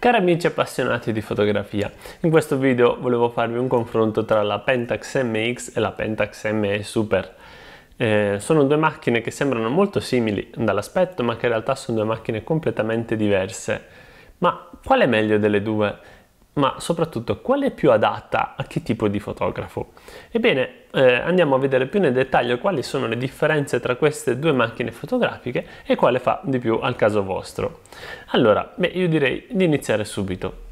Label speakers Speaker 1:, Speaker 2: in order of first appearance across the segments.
Speaker 1: Cari amici appassionati di fotografia, in questo video volevo farvi un confronto tra la Pentax MX e la Pentax ME Super. Eh, sono due macchine che sembrano molto simili dall'aspetto, ma che in realtà sono due macchine completamente diverse. Ma qual è meglio delle due? ma soprattutto qual è più adatta a che tipo di fotografo. Ebbene, eh, andiamo a vedere più nel dettaglio quali sono le differenze tra queste due macchine fotografiche e quale fa di più al caso vostro. Allora, beh, io direi di iniziare subito.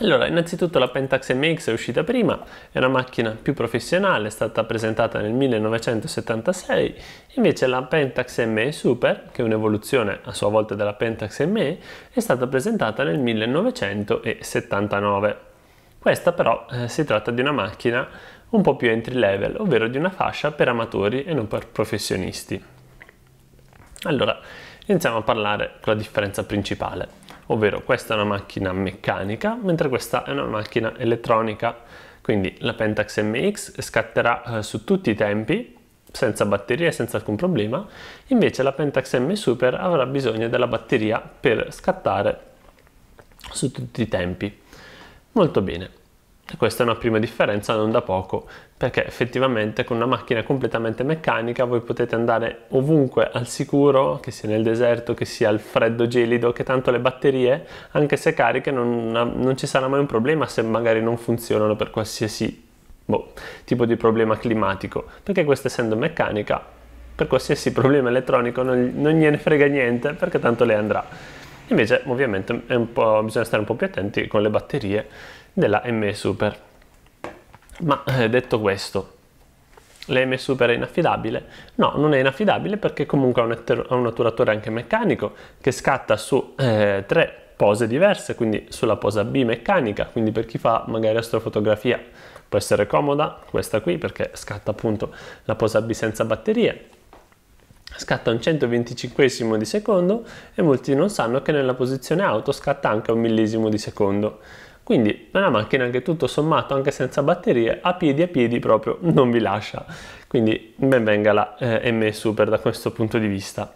Speaker 1: Allora, innanzitutto la Pentax MX è uscita prima, è una macchina più professionale, è stata presentata nel 1976, invece la Pentax ME Super, che è un'evoluzione a sua volta della Pentax ME, è stata presentata nel 1979. Questa però eh, si tratta di una macchina un po' più entry level, ovvero di una fascia per amatori e non per professionisti. Allora, iniziamo a parlare con la differenza principale ovvero questa è una macchina meccanica, mentre questa è una macchina elettronica. Quindi la Pentax MX scatterà eh, su tutti i tempi, senza batteria e senza alcun problema, invece la Pentax M Super avrà bisogno della batteria per scattare su tutti i tempi. Molto bene. E Questa è una prima differenza non da poco, perché effettivamente con una macchina completamente meccanica voi potete andare ovunque al sicuro, che sia nel deserto, che sia al freddo gelido, che tanto le batterie, anche se cariche, non, non ci sarà mai un problema se magari non funzionano per qualsiasi boh, tipo di problema climatico, perché questa essendo meccanica, per qualsiasi problema elettronico non, non gliene frega niente, perché tanto le andrà. Invece ovviamente bisogna stare un po' più attenti con le batterie della ME Super. Ma eh, detto questo, la l'EM Super è inaffidabile? No, non è inaffidabile perché comunque ha un, otturatore anche meccanico che scatta su eh, tre pose diverse, quindi sulla posa B meccanica, quindi per chi fa magari astrofotografia può essere comoda questa qui perché scatta appunto la posa B senza batterie. Scatta un 125 di secondo e molti non sanno che nella posizione auto scatta anche un millesimo di secondo. Quindi è una macchina che tutto sommato, anche senza batterie, a piedi a piedi proprio non vi lascia. Quindi ben venga la eh, ME Super da questo punto di vista.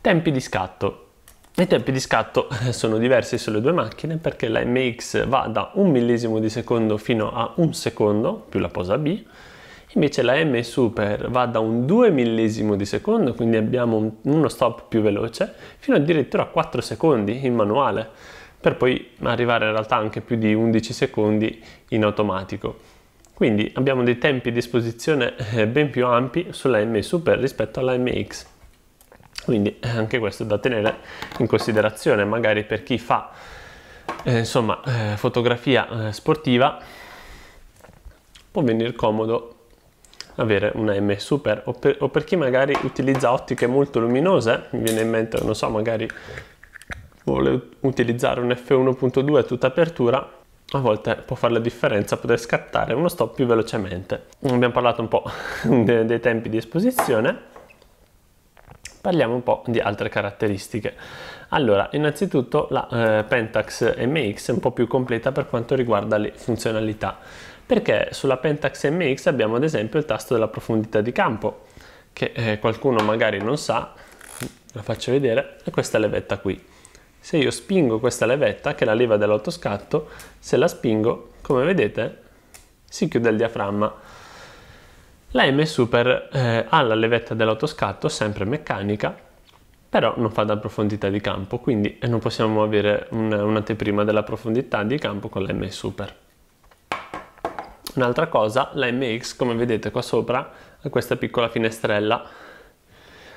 Speaker 1: Tempi di scatto. I tempi di scatto eh, sono diversi sulle due macchine perché la MX va da un millesimo di secondo fino a un secondo più la posa B, invece la M Super va da un 2 millesimo di secondo, quindi abbiamo uno stop più veloce, fino addirittura a 4 secondi in manuale per poi arrivare in realtà anche più di 11 secondi in automatico. Quindi abbiamo dei tempi di esposizione eh, ben più ampi sulla M Super rispetto alla MX. Quindi eh, anche questo è da tenere in considerazione, magari per chi fa eh, insomma, eh, fotografia eh, sportiva può venire comodo avere una M Super o per, o per chi magari utilizza ottiche molto luminose, mi viene in mente, non so, magari vuole utilizzare un F1.2 a tutta apertura, a volte può fare la differenza poter scattare uno stop più velocemente. Abbiamo parlato un po' dei, dei tempi di esposizione, parliamo un po' di altre caratteristiche. Allora, innanzitutto la eh, Pentax MX è un po' più completa per quanto riguarda le funzionalità, perché sulla Pentax MX abbiamo ad esempio il tasto della profondità di campo, che eh, qualcuno magari non sa, la faccio vedere, e questa levetta qui se io spingo questa levetta, che è la leva dell'autoscatto, se la spingo, come vedete, si chiude il diaframma. La M Super eh, ha la levetta dell'autoscatto, sempre meccanica, però non fa da profondità di campo, quindi non possiamo avere un'anteprima della profondità di campo con la M Super. Un'altra cosa, la MX, come vedete qua sopra, ha questa piccola finestrella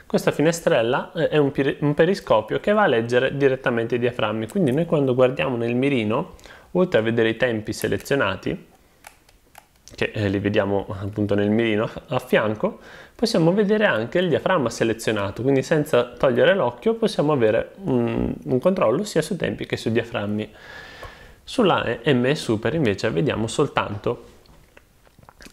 Speaker 1: questa finestrella eh, è un, un periscopio che va a leggere direttamente i diaframmi, quindi noi quando guardiamo nel mirino, oltre a vedere i tempi selezionati, che eh, li vediamo appunto nel mirino a fianco, possiamo vedere anche il diaframma selezionato, quindi senza togliere l'occhio possiamo avere un, un, controllo sia su tempi che sui diaframmi. Sulla ME Super invece vediamo soltanto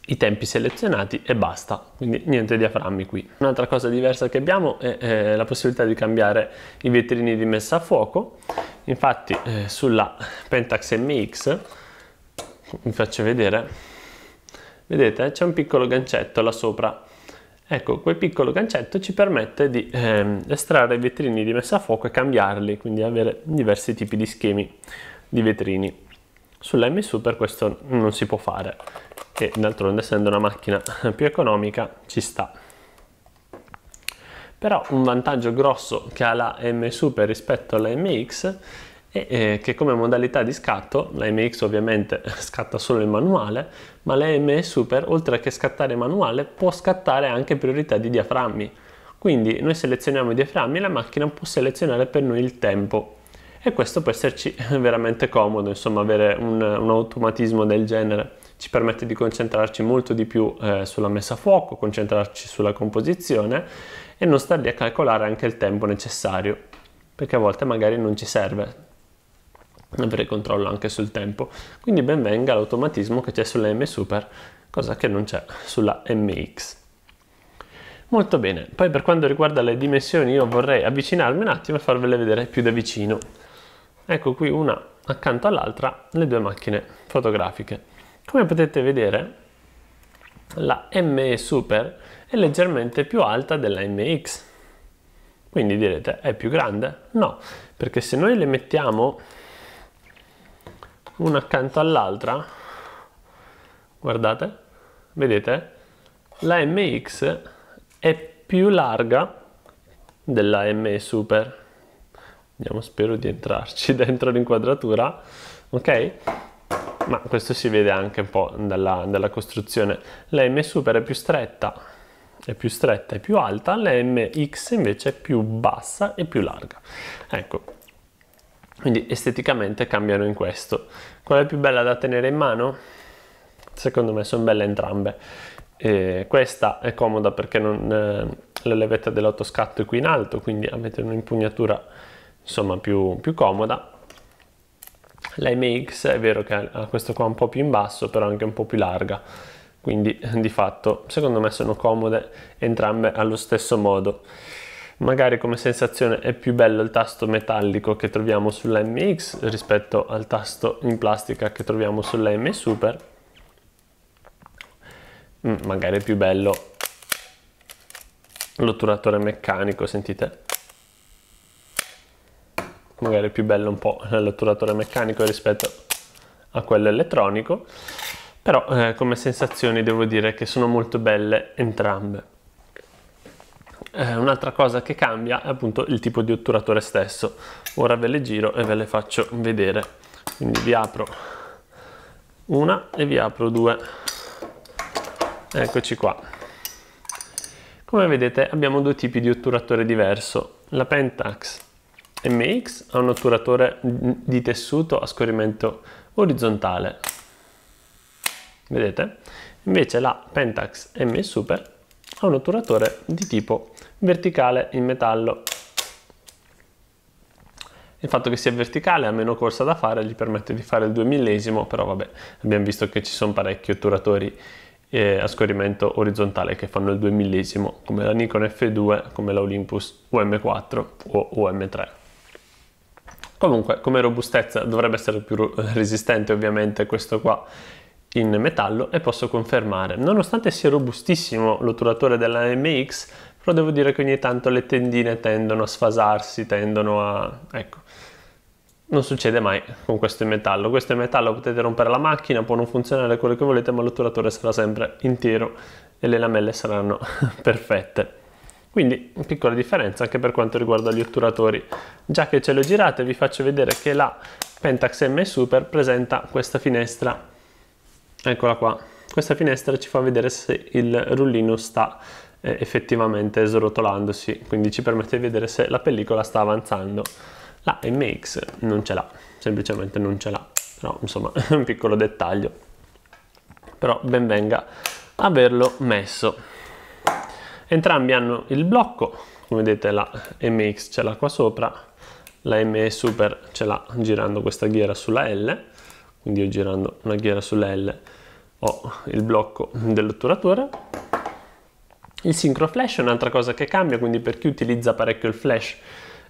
Speaker 1: i tempi selezionati e basta, quindi niente diaframmi qui. Un'altra cosa diversa che abbiamo è eh, la possibilità di cambiare i vetrini di messa a fuoco, infatti eh, sulla Pentax MX, vi faccio vedere, vedete eh, c'è un piccolo gancetto là sopra, ecco quel piccolo gancetto ci permette di eh, estrarre i vetrini di messa a fuoco e cambiarli, quindi avere diversi tipi di schemi di vetrini sull'MSU Super questo non si può fare e d'altronde essendo una macchina più economica ci sta però un vantaggio grosso che ha la M Super rispetto alla MX è eh, che come modalità di scatto, la MX ovviamente scatta solo in manuale, ma la M Super oltre che scattare manuale può scattare anche priorità di diaframmi. Quindi noi selezioniamo i diaframmi e la macchina può selezionare per noi il tempo e questo può esserci veramente comodo, insomma avere un, un automatismo del genere ci permette di concentrarci molto di più eh, sulla messa a fuoco, concentrarci sulla composizione e non star lì a calcolare anche il tempo necessario, perché a volte magari non ci serve avere controllo anche sul tempo. Quindi ben venga l'automatismo che c'è sulla M Super, cosa che non c'è sulla MX. Molto bene, poi per quanto riguarda le dimensioni io vorrei avvicinarmi un attimo e farvele vedere più da vicino. Ecco qui una accanto all'altra le due macchine fotografiche. Come potete vedere la ME Super è leggermente più alta della MX. Quindi direte è più grande? No, perché se noi le mettiamo una accanto all'altra, guardate, vedete, la MX è più larga della ME Super Vediamo, spero di entrarci dentro l'inquadratura, ok? Ma questo si vede anche un po' dalla, dalla costruzione. La M super è più stretta, è più stretta e più alta, la MX invece è più bassa e più larga. Ecco, quindi esteticamente cambiano in questo. Qual è più bella da tenere in mano? Secondo me sono belle entrambe. E questa è comoda perché non, eh, la levetta dell'autoscatto è qui in alto, quindi avete un'impugnatura insomma più, più comoda l'MX è vero che ha questo qua un po' più in basso però anche un po' più larga quindi di fatto secondo me sono comode entrambe allo stesso modo magari come sensazione è più bello il tasto metallico che troviamo sulla MX rispetto al tasto in plastica che troviamo sulla M Super mm, magari è più bello l'otturatore meccanico sentite magari più bello un po' l'otturatore meccanico rispetto a quello elettronico, però eh, come sensazioni devo dire che sono molto belle entrambe. Eh, un'altra cosa che cambia è appunto il tipo di otturatore stesso. Ora ve le giro e ve le faccio vedere. Quindi vi apro una e vi apro due. Eccoci qua. Come vedete abbiamo due tipi di otturatore diverso. La Pentax MX ha un otturatore di tessuto a scorrimento orizzontale. Vedete? Invece la Pentax M Super ha un otturatore di tipo verticale in metallo. Il fatto che sia verticale ha meno corsa da fare, gli permette di fare il due millesimo, però vabbè, abbiamo visto che ci sono parecchi otturatori eh, a scorrimento orizzontale che fanno il due millesimo, come la Nikon F2, come la Olympus UM4 o UM3. Comunque, come robustezza dovrebbe essere più resistente ovviamente questo qua in metallo e posso confermare. Nonostante sia robustissimo l'otturatore della MX, però devo dire che ogni tanto le tendine tendono a sfasarsi, tendono a... ecco. Non succede mai con questo in metallo. Questo in metallo potete rompere la macchina, può non funzionare quello che volete, ma l'otturatore sarà sempre intero e le lamelle saranno perfette. Quindi piccola differenza anche per quanto riguarda gli otturatori. Già che ce le girate vi faccio vedere che la Pentax M Super presenta questa finestra. Eccola qua. Questa finestra ci fa vedere se il rullino sta eh, effettivamente srotolandosi, quindi ci permette di vedere se la pellicola sta avanzando. La MX non ce l'ha, semplicemente non ce l'ha, però insomma è un piccolo dettaglio. Però ben venga averlo messo. Entrambi hanno il blocco, come vedete la MX ce l'ha qua sopra, la ME Super ce l'ha girando questa ghiera sulla L, quindi io girando una ghiera sulla L ho il blocco dell'otturatore. Il sincro flash è un'altra cosa che cambia, quindi per chi utilizza parecchio il flash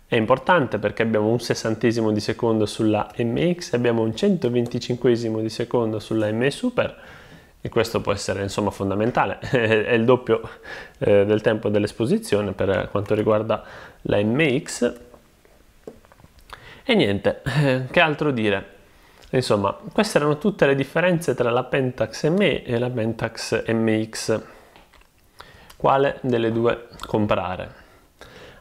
Speaker 1: è importante perché abbiamo un sessantesimo di secondo sulla MX, abbiamo un centoventicinquesimo di secondo sulla ME Super, e questo può essere insomma fondamentale, è il doppio eh, del tempo dell'esposizione per quanto riguarda la MX. E niente, eh, che altro dire? Insomma, queste erano tutte le differenze tra la Pentax ME e la Pentax MX. Quale delle due comprare?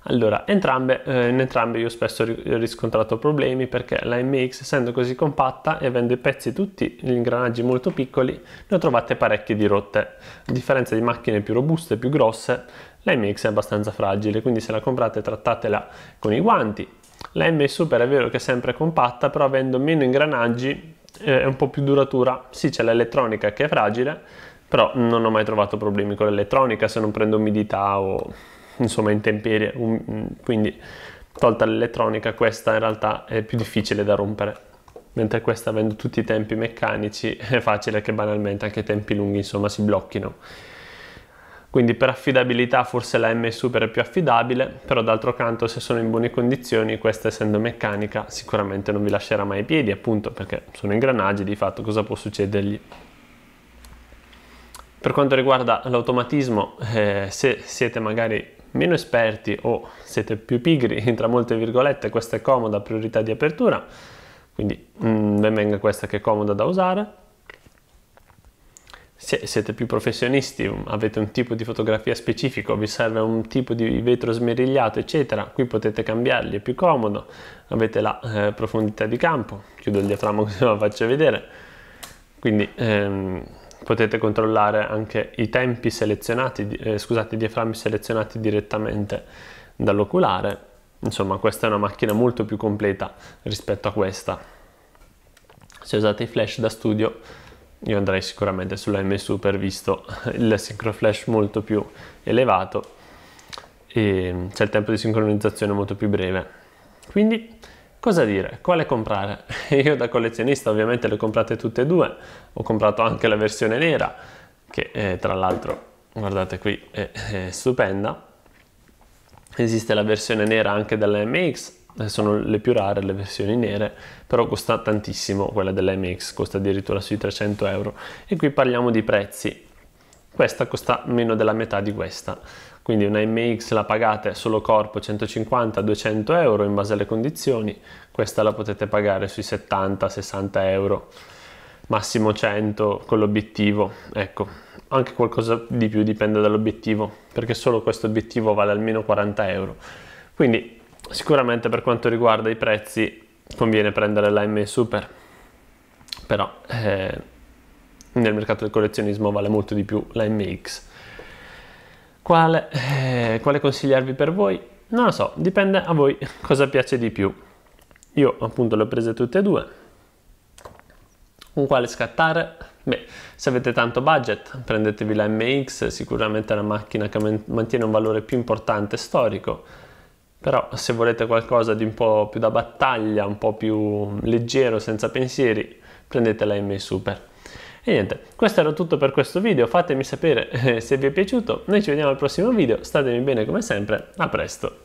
Speaker 1: Allora, entrambe, eh, in entrambe io spesso ho riscontrato problemi perché la MX essendo così compatta e avendo i pezzi tutti, gli ingranaggi molto piccoli, ne ho trovate parecchie di rotte. A differenza di macchine più robuste, e più grosse, la MX è abbastanza fragile, quindi se la comprate trattatela con i guanti. La MX Super è vero che è sempre compatta, però avendo meno ingranaggi eh, è un po' più duratura. Sì, c'è l'elettronica che è fragile, però non ho mai trovato problemi con l'elettronica se non prendo umidità o insomma intemperie, um, mm, quindi tolta l'elettronica questa in realtà è più difficile da rompere, mentre questa avendo tutti i tempi meccanici è facile che banalmente anche i tempi lunghi insomma si blocchino. Quindi per affidabilità forse la M Super è più affidabile, però d'altro canto se sono in buone condizioni questa essendo meccanica sicuramente non vi lascerà mai i piedi appunto perché sono ingranaggi di fatto cosa può succedergli. Per quanto riguarda l'automatismo, eh, se siete magari meno esperti o siete più pigri, tra molte virgolette, questa è comoda priorità di apertura, quindi mm, ben venga questa che è comoda da usare. Se siete più professionisti, mm, avete un tipo di fotografia specifico, vi serve un tipo di vetro smerigliato, eccetera, qui potete cambiarli, è più comodo, avete la eh, profondità di campo, chiudo il diaframma così ve la faccio vedere, quindi... Ehm, potete controllare anche i tempi selezionati, eh, scusate, i diaframmi selezionati direttamente dall'oculare. Insomma, questa è una macchina molto più completa rispetto a questa. Se usate i flash da studio, io andrei sicuramente sulla M Super visto il sincro flash molto più elevato e c'è il tempo di sincronizzazione molto più breve. Quindi Cosa dire? Quale comprare? Io da collezionista ovviamente le ho comprate tutte e due, ho comprato anche la versione nera, che eh, tra l'altro, guardate qui, è, è stupenda. Esiste la versione nera anche della MX, eh, sono le più rare le versioni nere, però costa tantissimo, quella della MX costa addirittura sui 300 euro. E qui parliamo di prezzi. Questa costa meno della metà di questa quindi una MX la pagate solo corpo 150-200 euro in base alle condizioni, questa la potete pagare sui 70-60 euro, massimo 100 con l'obiettivo, ecco, anche qualcosa di più dipende dall'obiettivo, perché solo questo obiettivo vale almeno 40 euro. Quindi sicuramente per quanto riguarda i prezzi conviene prendere la M Super, però eh, nel mercato del collezionismo vale molto di più la MX. Quale, eh, quale consigliarvi per voi? Non lo so, dipende a voi cosa piace di più. Io appunto le ho prese tutte e due. Con quale scattare? Beh, se avete tanto budget, prendetevi la MX, sicuramente è una macchina che mantiene un valore più importante storico. Però se volete qualcosa di un po' più da battaglia, un po' più leggero, senza pensieri, prendete la MX Super. E niente, questo era tutto per questo video, fatemi sapere eh, se vi è piaciuto, noi ci vediamo al prossimo video, statemi bene come sempre, a presto!